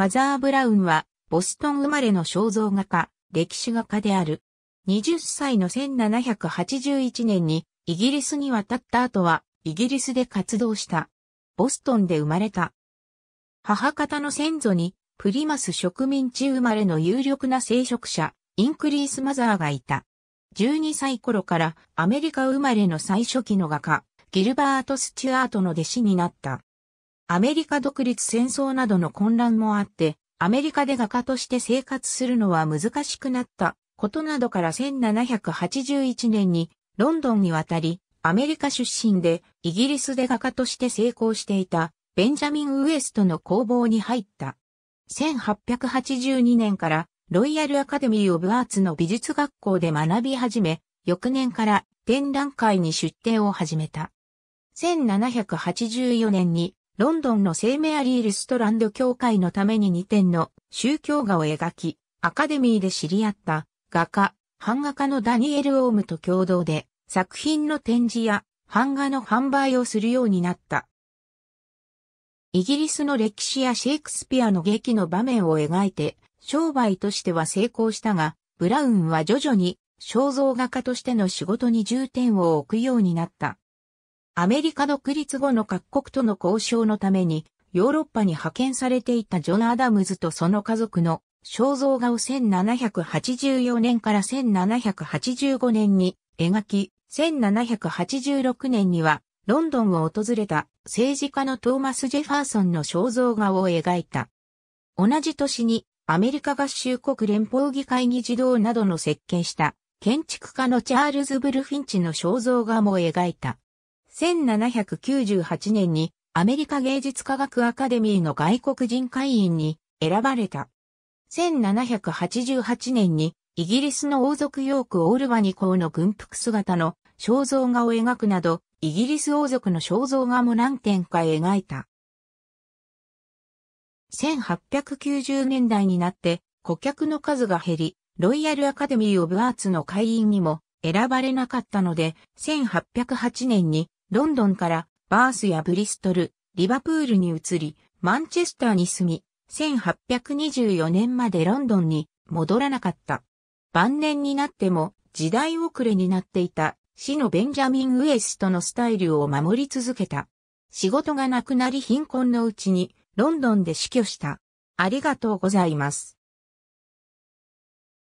マザー・ブラウンは、ボストン生まれの肖像画家、歴史画家である。20歳の1781年に、イギリスに渡った後は、イギリスで活動した。ボストンで生まれた。母方の先祖に、プリマス植民地生まれの有力な聖職者、インクリース・マザーがいた。12歳頃からアメリカ生まれの最初期の画家、ギルバート・スチュアートの弟子になった。アメリカ独立戦争などの混乱もあって、アメリカで画家として生活するのは難しくなったことなどから1781年にロンドンに渡り、アメリカ出身でイギリスで画家として成功していたベンジャミン・ウエストの工房に入った。1882年からロイヤル・アカデミー・オブ・アーツの美術学校で学び始め、翌年から展覧会に出展を始めた。1784年にロンドンの聖メアリー・ルストランド教会のために2点の宗教画を描き、アカデミーで知り合った画家、版画家のダニエル・オウムと共同で作品の展示や版画の販売をするようになった。イギリスの歴史やシェイクスピアの劇の場面を描いて商売としては成功したが、ブラウンは徐々に肖像画家としての仕事に重点を置くようになった。アメリカ独立後の各国との交渉のために、ヨーロッパに派遣されていたジョナ・アダムズとその家族の肖像画を1784年から1785年に描き、1786年にはロンドンを訪れた政治家のトーマス・ジェファーソンの肖像画を描いた。同じ年にアメリカ合衆国連邦議会議事堂などの設計した建築家のチャールズ・ブルフィンチの肖像画も描いた。1798年にアメリカ芸術科学アカデミーの外国人会員に選ばれた。1788年にイギリスの王族ヨーク・オールバニ公の軍服姿の肖像画を描くなど、イギリス王族の肖像画も何点か描いた。1890年代になって顧客の数が減り、ロイヤルアカデミー・オブ・アーツの会員にも選ばれなかったので、1808年にロンドンからバースやブリストル、リバプールに移り、マンチェスターに住み、1824年までロンドンに戻らなかった。晩年になっても時代遅れになっていた死のベンジャミン・ウエスとのスタイルを守り続けた。仕事がなくなり貧困のうちにロンドンで死去した。ありがとうございます。